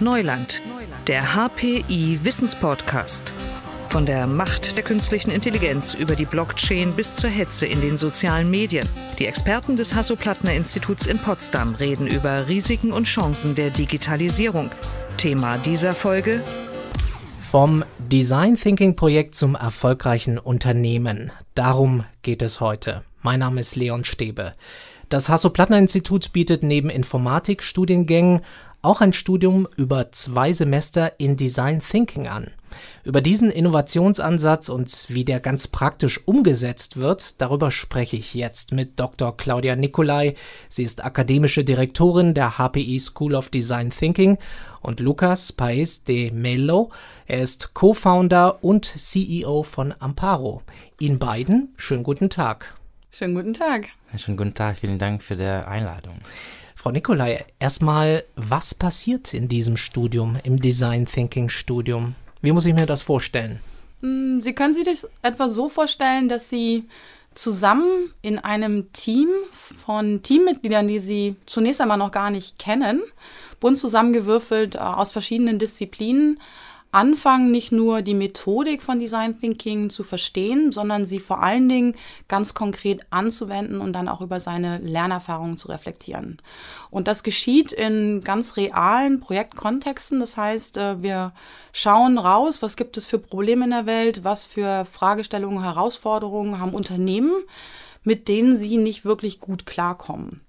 Neuland, der HPI Wissenspodcast. Von der Macht der künstlichen Intelligenz über die Blockchain bis zur Hetze in den sozialen Medien. Die Experten des Hasso-Plattner-Instituts in Potsdam reden über Risiken und Chancen der Digitalisierung. Thema dieser Folge: Vom Design Thinking Projekt zum erfolgreichen Unternehmen. Darum geht es heute. Mein Name ist Leon Stäbe. Das Hasso-Plattner-Institut bietet neben Informatikstudiengängen auch ein Studium über zwei Semester in Design Thinking an. Über diesen Innovationsansatz und wie der ganz praktisch umgesetzt wird, darüber spreche ich jetzt mit Dr. Claudia Nicolai. Sie ist akademische Direktorin der HPI School of Design Thinking und Lucas Paes de Mello. Er ist Co-Founder und CEO von Amparo. Ihnen beiden schönen guten Tag. Schönen guten Tag. Schönen guten Tag, vielen Dank für die Einladung. Frau Nikolai, erstmal, was passiert in diesem Studium, im Design Thinking Studium? Wie muss ich mir das vorstellen? Mm, Sie können sich das etwa so vorstellen, dass Sie zusammen in einem Team von Teammitgliedern, die Sie zunächst einmal noch gar nicht kennen, bunt zusammengewürfelt äh, aus verschiedenen Disziplinen, anfangen, nicht nur die Methodik von Design Thinking zu verstehen, sondern sie vor allen Dingen ganz konkret anzuwenden und dann auch über seine Lernerfahrungen zu reflektieren. Und das geschieht in ganz realen Projektkontexten. Das heißt, äh, wir schauen raus, was gibt es für Probleme in der Welt, was für Fragestellungen, Herausforderungen haben Unternehmen, mit denen sie nicht wirklich gut klarkommen.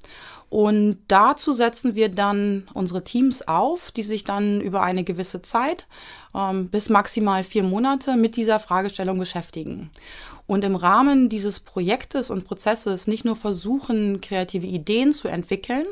Und dazu setzen wir dann unsere Teams auf, die sich dann über eine gewisse Zeit ähm, bis maximal vier Monate mit dieser Fragestellung beschäftigen. Und im Rahmen dieses Projektes und Prozesses nicht nur versuchen, kreative Ideen zu entwickeln,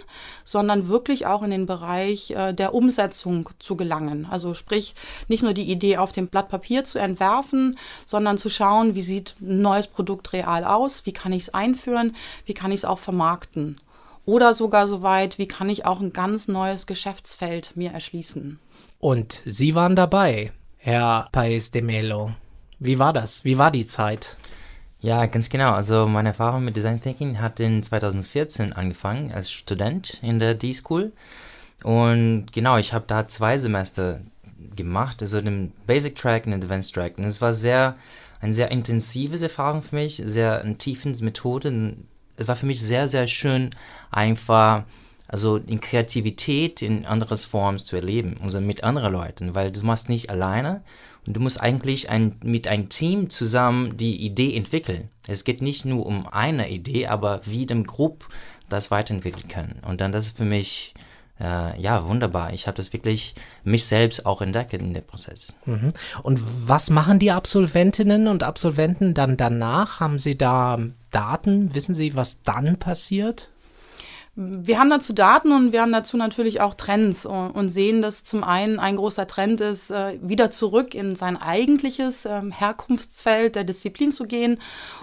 sondern wirklich auch in den Bereich äh, der Umsetzung zu gelangen. Also sprich, nicht nur die Idee auf dem Blatt Papier zu entwerfen, sondern zu schauen, wie sieht ein neues Produkt real aus, wie kann ich es einführen, wie kann ich es auch vermarkten. Oder sogar so weit, wie kann ich auch ein ganz neues Geschäftsfeld mir erschließen. Und Sie waren dabei, Herr Paes de Melo. Wie war das? Wie war die Zeit? Ja, ganz genau. Also meine Erfahrung mit Design Thinking hat in 2014 angefangen als Student in der D-School. Und genau, ich habe da zwei Semester gemacht, also den Basic Track und den Advanced Track. Und es war sehr, ein sehr intensives Erfahrung für mich, sehr eine tiefes Methode. Es war für mich sehr, sehr schön, einfach also in Kreativität in anderes Formen zu erleben, also mit anderen Leuten, weil du machst nicht alleine und du musst eigentlich ein, mit einem Team zusammen die Idee entwickeln. Es geht nicht nur um eine Idee, aber wie dem Group das weiterentwickeln können. Und dann das ist für mich äh, ja wunderbar. Ich habe das wirklich mich selbst auch entdeckt in dem Prozess. Mhm. Und was machen die Absolventinnen und Absolventen dann danach? Haben sie da Daten? Wissen sie, was dann passiert? wir haben dazu Daten und wir haben dazu natürlich auch Trends und, sehen, dass zum einen ein großer Trend ist, äh, wieder zurück in sein eigentliches ähm, Herkunftsfeld der Disziplin zu gehen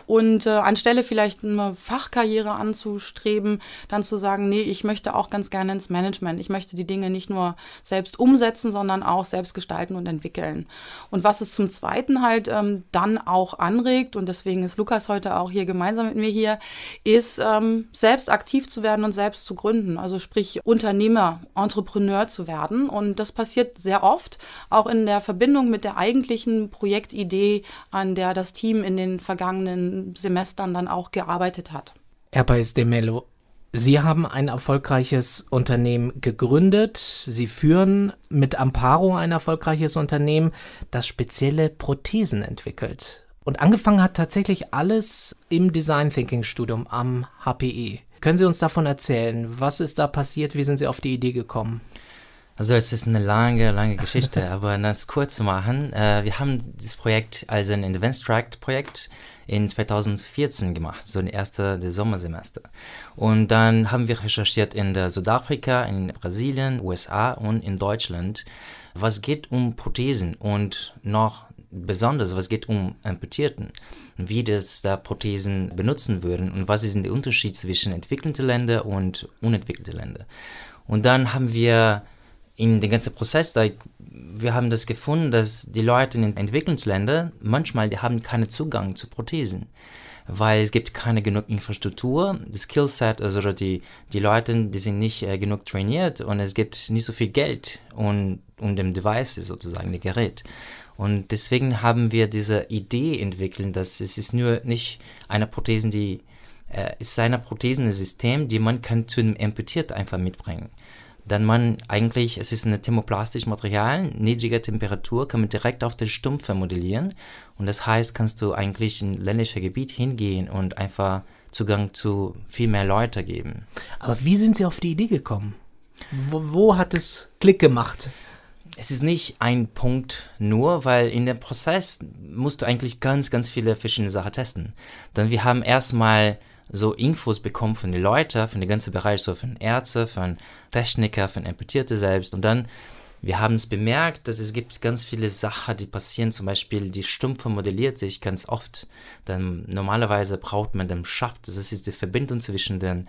und äh, anstelle vielleicht eine Fachkarriere anzustreben, dann zu sagen, nee, ich möchte auch ganz gerne ins Management. Ich möchte die Dinge nicht nur selbst umsetzen, sondern auch selbst gestalten und entwickeln. Und was es zum Zweiten halt ähm, dann auch anregt, und deswegen ist Lukas heute auch hier gemeinsam mit mir hier, ist ähm, selbst aktiv zu werden und selbst selbst zu gründen, also sprich Unternehmer, Entrepreneur zu werden. Und das passiert sehr oft, auch in der Verbindung mit der eigentlichen Projektidee, an der das Team in den vergangenen Semestern dann auch gearbeitet hat. Herr Paes de Mello, Sie haben ein erfolgreiches Unternehmen gegründet. Sie führen mit Amparo ein erfolgreiches Unternehmen, das spezielle Prothesen entwickelt. Und angefangen hat tatsächlich alles im Design Thinking Studium am HPE. Können Sie uns davon erzählen? Was ist da passiert? Wie sind Sie auf die Idee gekommen? Also es ist eine lange, lange Geschichte, aber das kurz zu machen, äh, wir haben dieses Projekt als ein Investstract-Projekt in 2014 gemacht, so ein erster das Sommersemester. Und dann haben wir recherchiert in der Südafrika, in Brasilien, USA und in Deutschland, was geht um Prothesen und noch besonders, was geht um Amputierten, wie das da Prothesen benutzen würden und was ist der Unterschied zwischen entwickelten Ländern und unentwickelten Ländern. Und dann haben wir in den ganzen Prozess, da, wir haben das gefunden, dass die Leute in den Entwicklungsländern manchmal, die haben keinen Zugang zu Prothesen, weil es gibt keine genug Infrastruktur, das Skillset, also die, die Leute, die sind nicht äh, genug trainiert und es gibt nicht so viel Geld und, und dem Device sozusagen, dem Gerät. Und deswegen haben wir diese Idee entwickelt, dass es ist nur nicht eine Prothese, die äh, ist eine Prothese, ein System, die man kann zu einem Amputiert einfach mitbringen. Dann man eigentlich, es ist ein thermoplastisches Material, niedriger Temperatur, kann man direkt auf den Stumpf modellieren. Und das heißt, kannst du eigentlich in ländliche Gebiet hingehen und einfach Zugang zu viel mehr Leute geben. Aber wie sind Sie auf die Idee gekommen? Wo, wo hat es Klick gemacht? es ist nicht ein Punkt nur, weil in dem Prozess musst du eigentlich ganz, ganz viele verschiedene Sachen testen. Denn wir haben erstmal so Infos bekommen von den Leuten, von den ganzen Bereich, so von Ärzten, von Techniker, von Amputierte selbst und dann wir haben es bemerkt, dass es gibt ganz viele Sachen, die passieren, zum Beispiel die Stumpfe modelliert sich ganz oft. Dann normalerweise braucht man den Schaft, das ist die Verbindung zwischen den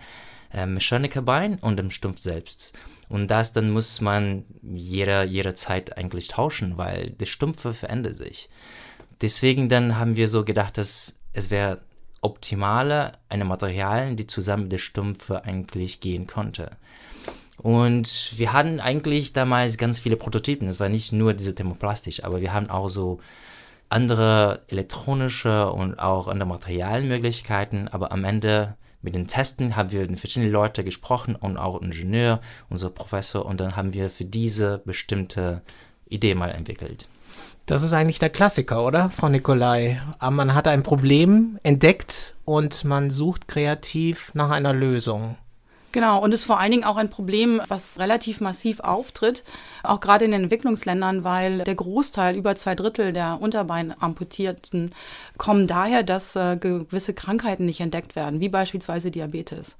äh, Mechanikerbein und dem Stumpf selbst. Und das dann muss man jeder, jeder eigentlich tauschen, weil die Stumpfe verändert sich. Deswegen dann haben wir so gedacht, dass es wäre optimaler, eine Materialien, die zusammen mit der Stumpfe eigentlich gehen konnte. Und wir hatten eigentlich damals ganz viele Prototypen. Es war nicht nur diese Thermoplastik, aber wir haben auch so andere elektronische und auch andere Materialmöglichkeiten. Aber am Ende mit den Testen haben wir mit verschiedenen Leuten gesprochen und auch Ingenieur, unser Professor. Und dann haben wir für diese bestimmte Idee mal entwickelt. Das ist eigentlich der Klassiker, oder, Frau Nikolai? Ah, man hat ein Problem entdeckt und man sucht kreativ nach einer Lösung. Genau, und ist vor allen Dingen auch ein Problem, was relativ massiv auftritt, auch gerade in den Entwicklungsländern, weil der Großteil, über zwei Drittel der Unterbeinamputierten, kommen daher, dass äh, gewisse Krankheiten nicht entdeckt werden, wie beispielsweise Diabetes.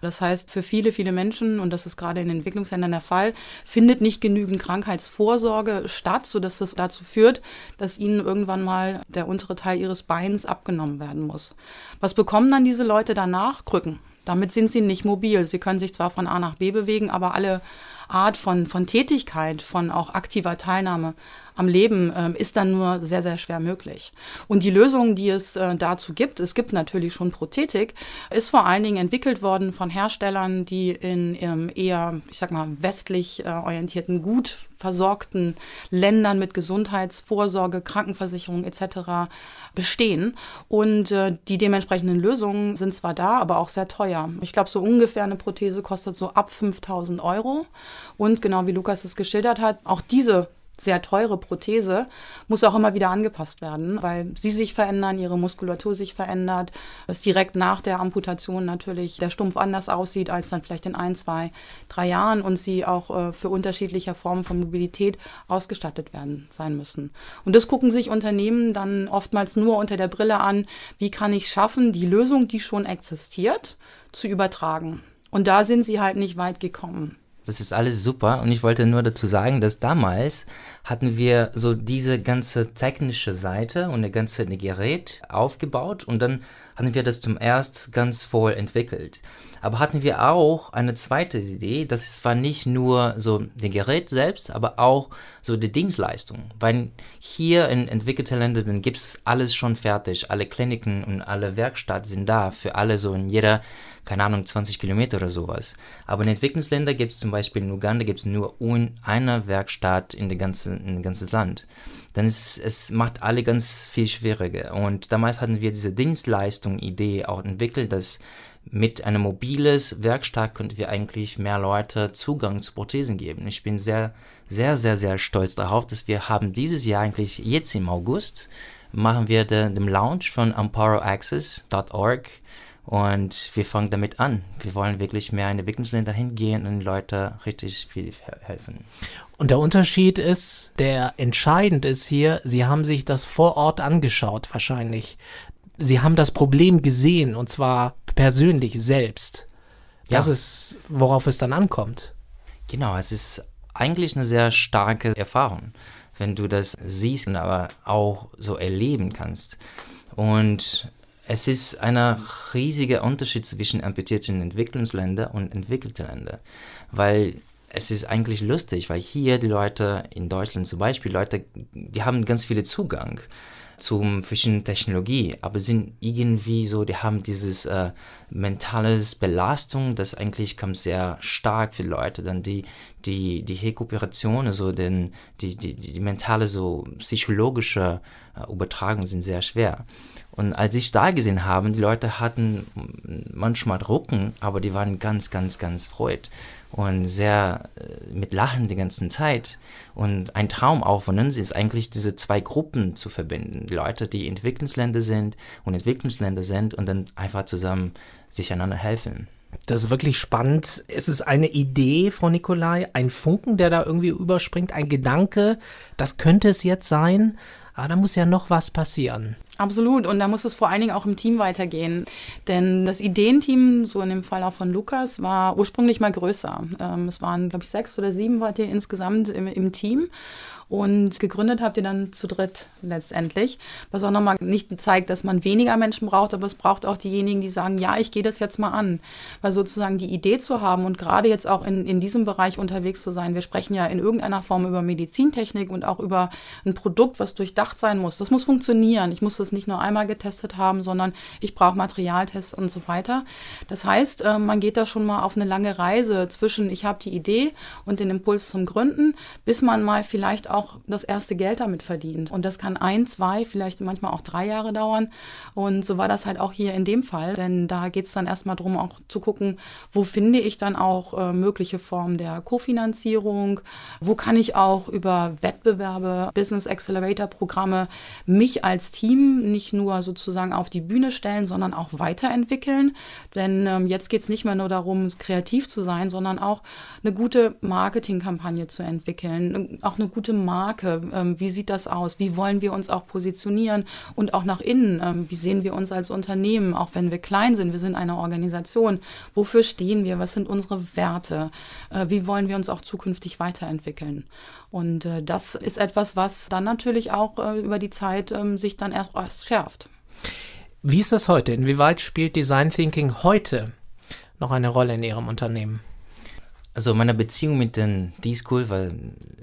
Das heißt, für viele, viele Menschen, und das ist gerade in den Entwicklungsländern der Fall, findet nicht genügend Krankheitsvorsorge statt, sodass das dazu führt, dass ihnen irgendwann mal der untere Teil ihres Beins abgenommen werden muss. Was bekommen dann diese Leute danach? Krücken. Damit sind sie nicht mobil. Sie können sich zwar von A nach B bewegen, aber alle Art von, von Tätigkeit, von auch aktiver Teilnahme am Leben ähm, ist dann nur sehr, sehr schwer möglich. Und die Lösung, die es äh, dazu gibt, es gibt natürlich schon Prothetik, ist vor allen Dingen entwickelt worden von Herstellern, die in ähm, eher, ich sag mal, westlich äh, orientierten, gut versorgten Ländern mit Gesundheitsvorsorge, Krankenversicherung etc. bestehen. Und äh, die dementsprechenden Lösungen sind zwar da, aber auch sehr teuer. Ich glaube, so ungefähr eine Prothese kostet so ab 5000 Euro. Und genau wie Lukas es geschildert hat, auch diese sehr teure Prothese muss auch immer wieder angepasst werden, weil sie sich verändern, ihre Muskulatur sich verändert, es direkt nach der Amputation natürlich der Stumpf anders aussieht als dann vielleicht in ein, zwei, drei Jahren und sie auch äh, für unterschiedliche Formen von Mobilität ausgestattet werden sein müssen. Und das gucken sich Unternehmen dann oftmals nur unter der Brille an, wie kann ich schaffen, die Lösung, die schon existiert, zu übertragen. Und da sind sie halt nicht weit gekommen. Das ist alles super. Und ich wollte nur dazu sagen, dass damals hatten wir so diese ganze technische Seite und eine ganze Gerät aufgebaut und dann hatten wir das zum erst ganz voll entwickelt. Aber hatten wir auch eine zweite Idee, dass es zwar nicht nur so der Gerät selbst, aber auch so die Dienstleistung. Weil hier in entwickelten Ländern gibt es alles schon fertig. Alle Kliniken und alle Werkstatt sind da für alle so in jeder, keine Ahnung, 20 Kilometer oder sowas. Aber in Entwicklungsländern gibt es zum Beispiel in Uganda gibt's nur eine Werkstatt in der ganzen ein ganzes Land, dann ist es macht alle ganz viel schwieriger. Und damals hatten wir diese Dienstleistung-Idee auch entwickelt, dass mit einem mobiles Werkstatt könnten wir eigentlich mehr Leute Zugang zu Prothesen geben. Ich bin sehr, sehr, sehr, sehr stolz darauf, dass wir haben dieses Jahr eigentlich jetzt im August machen wir den, den Launch von AmparoAccess.org und wir fangen damit an. Wir wollen wirklich mehr in Entwicklungsländer hingehen und Leute richtig viel helfen. Und der Unterschied ist, der entscheidend ist hier, Sie haben sich das vor Ort angeschaut wahrscheinlich. Sie haben das Problem gesehen und zwar persönlich selbst. Das ja. ist, worauf es dann ankommt. Genau, es ist eigentlich eine sehr starke Erfahrung, wenn du das siehst, und aber auch so erleben kannst. Und es ist ein riesiger Unterschied zwischen amputierten Entwicklungsländern und entwickelten Ländern, weil es ist eigentlich lustig, weil hier die Leute in Deutschland zum Beispiel, Leute, die haben ganz viele Zugang zu verschiedenen Technologien, aber sind irgendwie so, die haben dieses äh, mentales Belastung, das eigentlich kommt sehr stark für Leute, dann die die die Rekuperation, also den die die, die mentale so psychologische äh, Übertragung sind sehr schwer und als ich da gesehen habe, die Leute hatten manchmal Rücken, aber die waren ganz, ganz, ganz freut und sehr äh, mit Lachen die ganze Zeit. Und ein Traum auch von uns ist eigentlich, diese zwei Gruppen zu verbinden. Die Leute, die Entwicklungsländer sind und Entwicklungsländer sind und dann einfach zusammen sich einander helfen. Das ist wirklich spannend. Es ist eine Idee, Frau Nikolai, ein Funken, der da irgendwie überspringt, ein Gedanke, das könnte es jetzt sein. Ah, da muss ja noch was passieren. Absolut. Und da muss es vor allen Dingen auch im Team weitergehen. Denn das Ideenteam, so in dem Fall auch von Lukas, war ursprünglich mal größer. Ähm, es waren, glaube ich, sechs oder sieben wart ihr insgesamt im, im Team. Und gegründet habt ihr dann zu dritt letztendlich. Was auch nochmal nicht zeigt, dass man weniger Menschen braucht, aber es braucht auch diejenigen, die sagen, ja, ich gehe das jetzt mal an. Weil sozusagen die Idee zu haben und gerade jetzt auch in, in diesem Bereich unterwegs zu sein, wir sprechen ja in irgendeiner Form über Medizintechnik und auch über ein Produkt, was durchdacht durchdacht sein muss. Das muss funktionieren. Ich muss das nicht nur einmal getestet haben, sondern ich brauche Materialtests und so weiter. Das heißt, äh, man geht da schon mal auf eine lange Reise zwischen ich habe die Idee und den Impuls zum Gründen, bis man mal vielleicht auch das erste Geld damit verdient. Und das kann ein, zwei, vielleicht manchmal auch drei Jahre dauern. Und so war das halt auch hier in dem Fall. Denn da geht es dann erstmal darum, auch zu gucken, wo finde ich dann auch äh, mögliche Formen der Kofinanzierung, wo kann ich auch über Wettbewerbe, Business Accelerator Programme, Programme mich als Team nicht nur sozusagen auf die Bühne stellen, sondern auch weiterentwickeln. Denn ähm, jetzt geht es nicht mehr nur darum, kreativ zu sein, sondern auch eine gute Marketingkampagne zu entwickeln, ähm, auch eine gute Marke. Ähm, wie sieht das aus? Wie wollen wir uns auch positionieren und auch nach innen? Ähm, wie sehen wir uns als Unternehmen, auch wenn wir klein sind? Wir sind eine Organisation. Wofür stehen wir? Was sind unsere Werte? Äh, wie wollen wir uns auch zukünftig weiterentwickeln? Und äh, das ist etwas, was dann natürlich auch äh, über die Zeit ähm, sich dann erst, oh, erst schärft. Wie ist das heute? Inwieweit spielt Design Thinking heute noch eine Rolle in Ihrem Unternehmen? Also meine Beziehung mit den D-School, weil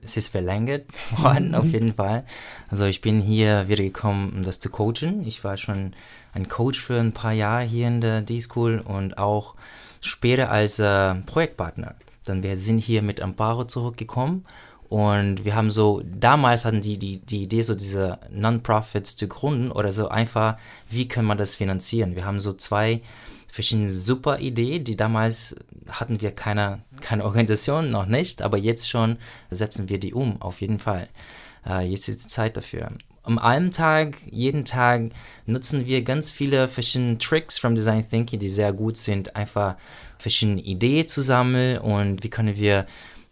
es ist verlängert mhm. worden, auf jeden Fall. Also ich bin hier wieder gekommen, um das zu coachen. Ich war schon ein Coach für ein paar Jahre hier in der D-School und auch später als äh, Projektpartner. Dann wir sind hier mit Amparo zurückgekommen und wir haben so, damals hatten die die, die Idee, so diese Non-Profits zu gründen oder so einfach, wie können wir das finanzieren? Wir haben so zwei verschiedene super Ideen, die damals hatten wir keine, keine Organisation, noch nicht, aber jetzt schon setzen wir die um, auf jeden Fall. Äh, jetzt ist die Zeit dafür. Am einem Tag, jeden Tag nutzen wir ganz viele verschiedene Tricks from Design Thinking, die sehr gut sind, einfach verschiedene Ideen zu sammeln und wie können wir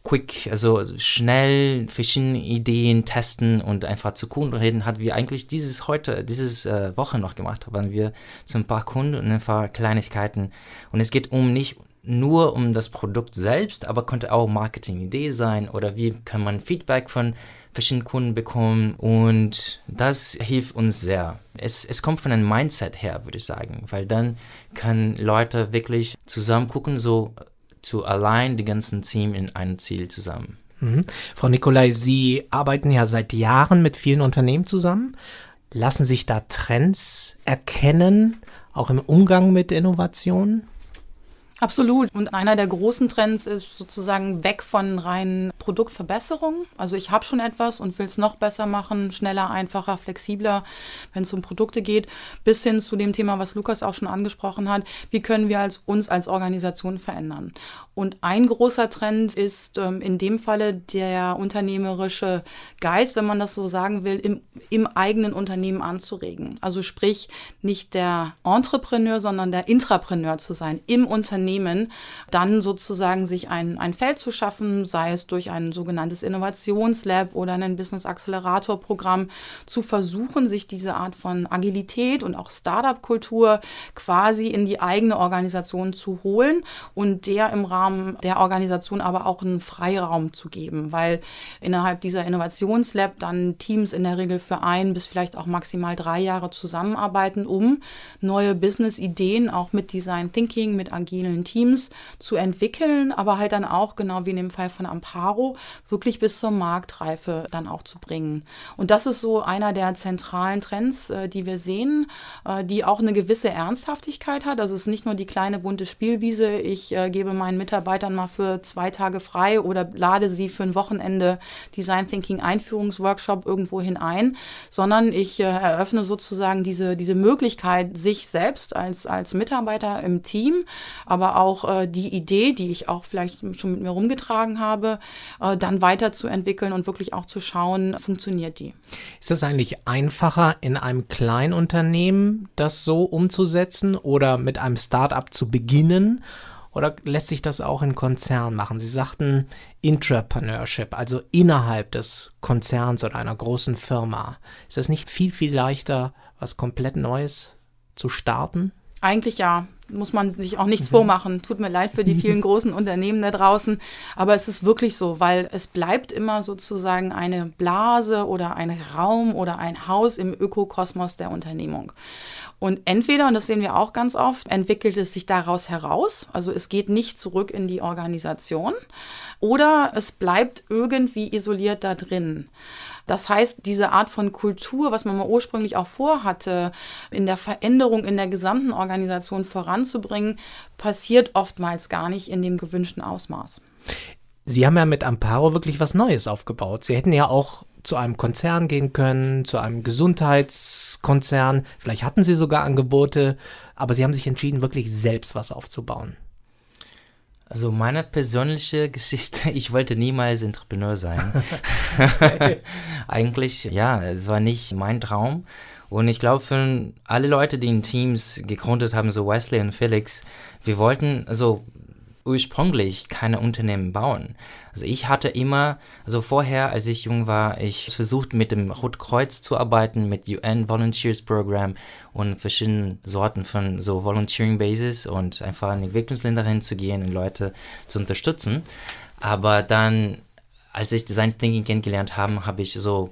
quick, also schnell verschiedene Ideen testen und einfach zu Kunden reden, hat wir eigentlich dieses heute, dieses äh, Woche noch gemacht, waren wir zu ein paar Kunden und ein paar Kleinigkeiten. Und es geht um nicht nur um das Produkt selbst, aber könnte auch Marketing-Idee sein oder wie kann man Feedback von verschiedenen Kunden bekommen und das hilft uns sehr. Es, es kommt von einem Mindset her, würde ich sagen, weil dann können Leute wirklich zusammen gucken, so to align the ganzen Team in ein Ziel zusammen. Mhm. Frau Nikolai, Sie arbeiten ja seit Jahren mit vielen Unternehmen zusammen. Lassen sich da Trends erkennen, auch im Umgang mit Innovationen? Absolut. Und einer der großen Trends ist sozusagen weg von reinen Produktverbesserungen. Also ich habe schon etwas und will es noch besser machen, schneller, einfacher, flexibler, wenn es um Produkte geht, bis hin zu dem Thema, was Lukas auch schon angesprochen hat, wie können wir als, uns als Organisation verändern. Und ein großer Trend ist ähm, in dem Falle der unternehmerische Geist, wenn man das so sagen will, im, im eigenen Unternehmen anzuregen. Also sprich, nicht der Entrepreneur, sondern der Intrapreneur zu sein im Unternehmen Unternehmen dann sozusagen sich ein, ein Feld zu schaffen, sei es durch ein sogenanntes Innovationslab oder ein Business Accelerator Programm, zu versuchen, sich diese Art von Agilität und auch Startup-Kultur quasi in die eigene Organisation zu holen und der im Rahmen der Organisation aber auch einen Freiraum zu geben, weil innerhalb dieser Innovationslab dann Teams in der Regel für ein bis vielleicht auch maximal drei Jahre zusammenarbeiten, um neue Business-Ideen auch mit Design Thinking, mit agilen einzelnen Teams zu entwickeln, aber halt dann auch, genau wie in dem Fall von Amparo, wirklich bis zur Marktreife dann auch zu bringen. Und das ist so einer der zentralen Trends, äh, die wir sehen, äh, die auch eine gewisse Ernsthaftigkeit hat. Also es ist nicht nur die kleine bunte Spielwiese, ich äh, gebe meinen Mitarbeitern mal für zwei Tage frei oder lade sie für ein Wochenende Design Thinking Einführungsworkshop irgendwo hin ein, sondern ich eröffne sozusagen diese, diese Möglichkeit, sich selbst als, als Mitarbeiter im Team, aber aber auch äh, die Idee, die ich auch vielleicht schon mit mir rumgetragen habe, äh, dann weiterzuentwickeln und wirklich auch zu schauen, funktioniert die. Ist das eigentlich einfacher, in einem Kleinunternehmen das so umzusetzen oder mit einem Start-up zu beginnen? Oder lässt sich das auch in Konzernen machen? Sie sagten Intrapreneurship, also innerhalb des Konzerns oder einer großen Firma. Ist das nicht viel, viel leichter, was komplett Neues zu starten? Eigentlich ja, muss man sich auch nichts mhm. vormachen. Tut mir leid für die vielen großen Unternehmen da draußen, aber es ist wirklich so, weil es bleibt immer sozusagen eine Blase oder ein Raum oder ein Haus im Ökokosmos der Unternehmung. Und entweder, und das sehen wir auch ganz oft, entwickelt es sich daraus heraus, also es geht nicht zurück in die Organisation, oder es bleibt irgendwie isoliert da drin. Das heißt, diese Art von Kultur, was man mal ursprünglich auch vorhatte, in der Veränderung in der gesamten Organisation voranzubringen, passiert oftmals gar nicht in dem gewünschten Ausmaß. Sie haben ja mit Amparo wirklich was Neues aufgebaut. Sie hätten ja auch zu einem Konzern gehen können, zu einem Gesundheitskonzern. Vielleicht hatten Sie sogar Angebote, aber Sie haben sich entschieden, wirklich selbst was aufzubauen. Also meine persönliche Geschichte, ich wollte niemals Entrepreneur sein. Eigentlich, ja, es war nicht mein Traum. Und ich glaube, für alle Leute, die in Teams gegründet haben, so Wesley und Felix, wir wollten, also ursprünglich keine Unternehmen bauen. Also ich hatte immer, also vorher, als ich jung war, ich versucht mit dem Rotkreuz zu arbeiten, mit UN Volunteers Program und verschiedenen Sorten von so Volunteering Bases und einfach in Entwicklungsländer hinzugehen und Leute zu unterstützen. Aber dann, als ich Design Thinking kennengelernt habe, habe ich so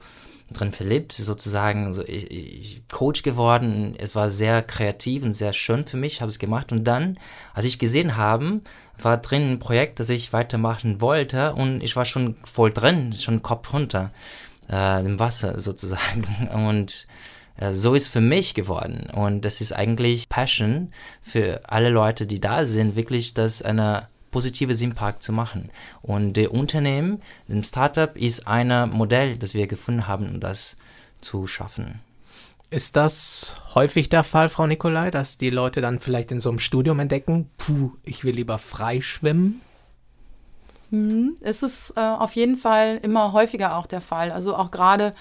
drin verliebt, sozusagen so ich, ich Coach geworden. Es war sehr kreativ und sehr schön für mich, habe es gemacht. Und dann, als ich gesehen habe, war drin ein Projekt, das ich weitermachen wollte und ich war schon voll drin, schon Kopf runter äh, im Wasser sozusagen. Und äh, so ist für mich geworden. Und das ist eigentlich Passion für alle Leute, die da sind, wirklich, dass einer positive Impact zu machen. Und der Unternehmen, dem Startup, ist ein Modell, das wir gefunden haben, um das zu schaffen. Ist das häufig der Fall, Frau Nikolai, dass die Leute dann vielleicht in so einem Studium entdecken, puh, ich will lieber frei schwimmen? Mhm. Es ist äh, auf jeden Fall immer häufiger auch der Fall. Also auch gerade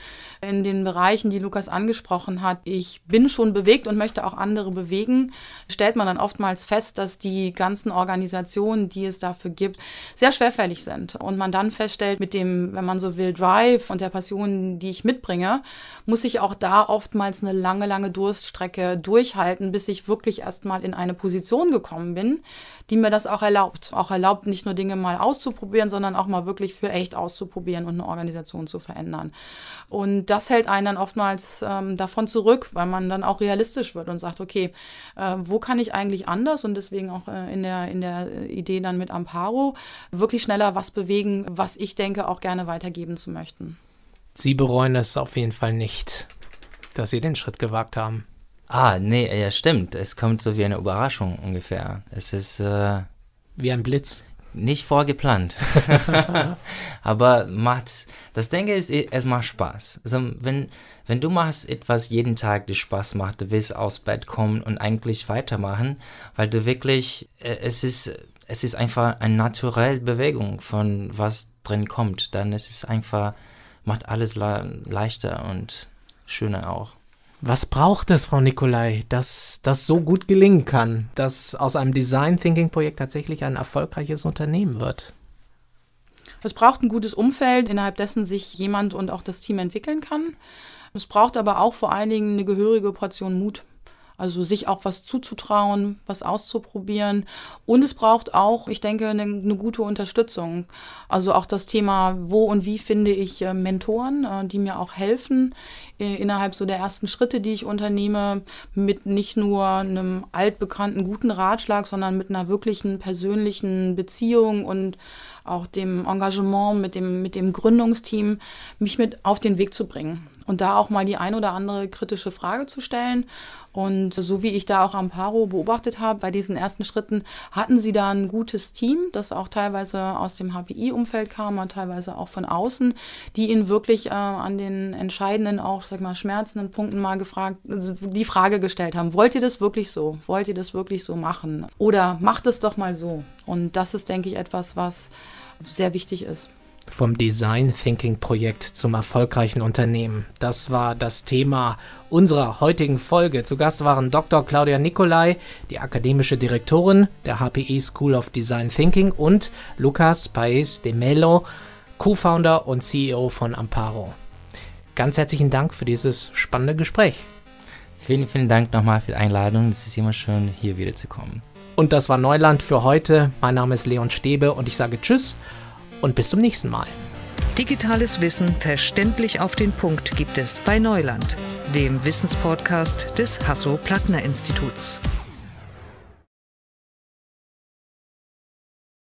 in den Bereichen, die Lukas angesprochen hat, ich bin schon bewegt und möchte auch andere bewegen, stellt man dann oftmals fest, dass die ganzen Organisationen, die es dafür gibt, sehr schwerfällig sind. Und man dann feststellt, mit dem, wenn man so will, Drive und der Passion, die ich mitbringe, muss ich auch da oftmals eine lange, lange Durststrecke durchhalten, bis ich wirklich erstmal in eine Position gekommen bin, die mir das auch erlaubt. Auch erlaubt, nicht nur Dinge mal auszuprobieren, auszuprobieren, sondern auch mal wirklich für echt auszuprobieren und eine Organisation zu verändern. Und das hält einen dann oftmals ähm, davon zurück, weil man dann auch realistisch wird und sagt, okay, äh, wo kann ich eigentlich anders und deswegen auch äh, in, der, in der Idee dann mit Amparo wirklich schneller was bewegen, was ich denke auch gerne weitergeben zu möchten. Sie bereuen es auf jeden Fall nicht, dass Sie den Schritt gewagt haben. Ah, nee, ja stimmt. Es kommt so wie eine Überraschung ungefähr. Es ist äh wie ein Blitz. Nicht vorgeplant. Aber macht, das Ding ist, es macht Spaß. Also wenn, wenn du machst etwas jeden Tag, das Spaß macht, du willst aus Bett kommen und eigentlich weitermachen, weil du wirklich, äh, es ist, es ist einfach eine naturelle Bewegung von was drin kommt. Dann ist einfach, macht alles leichter und schöner auch. Was braucht es, Frau Nicolai, dass das so gut gelingen kann, dass aus einem Design Thinking Projekt tatsächlich ein erfolgreiches Unternehmen wird? Es braucht ein gutes Umfeld, innerhalb dessen sich jemand und auch das Team entwickeln kann. Es braucht aber auch vor allen Dingen eine gehörige Portion Mut. Also sich auch was zuzutrauen, was auszuprobieren. Und es braucht auch, ich denke, eine, eine gute Unterstützung. Also auch das Thema, wo und wie finde ich äh, Mentoren, äh, die mir auch helfen äh, innerhalb so der ersten Schritte, die ich unternehme, mit nicht nur einem altbekannten guten Ratschlag, sondern mit einer wirklichen persönlichen Beziehung und auch dem Engagement mit dem, mit dem Gründungsteam, mich mit auf den Weg zu bringen und da auch mal die ein oder andere kritische Frage zu stellen. Und so wie ich da auch Amparo beobachtet habe, bei diesen ersten Schritten hatten sie da ein gutes Team, das auch teilweise aus dem HPI-Umfeld kam und teilweise auch von außen, die ihn wirklich äh, an den entscheidenden, auch sag mal, schmerzenden Punkten mal gefragt, also die Frage gestellt haben, wollt ihr das wirklich so? Wollt ihr das wirklich so machen? Oder macht es doch mal so. Und das ist, denke ich, etwas, was sehr wichtig ist vom Design Thinking Projekt zum erfolgreichen Unternehmen. Das war das Thema unserer heutigen Folge. Zu Gast waren Dr. Claudia Nicolai, die akademische Direktorin der HPE School of Design Thinking und Lucas Paez de Melo, Co-Founder und CEO von Amparo. Ganz herzlichen Dank für dieses spannende Gespräch. Vielen, vielen Dank nochmal für die Einladung. Es ist immer schön, hier wiederzukommen. Und das war Neuland für heute. Mein Name ist Leon Stebe und ich sage Tschüss und bis zum nächsten Mal. Digitales Wissen verständlich auf den Punkt gibt es bei Neuland, dem Wissenspodcast des Hasso-Plattner-Instituts.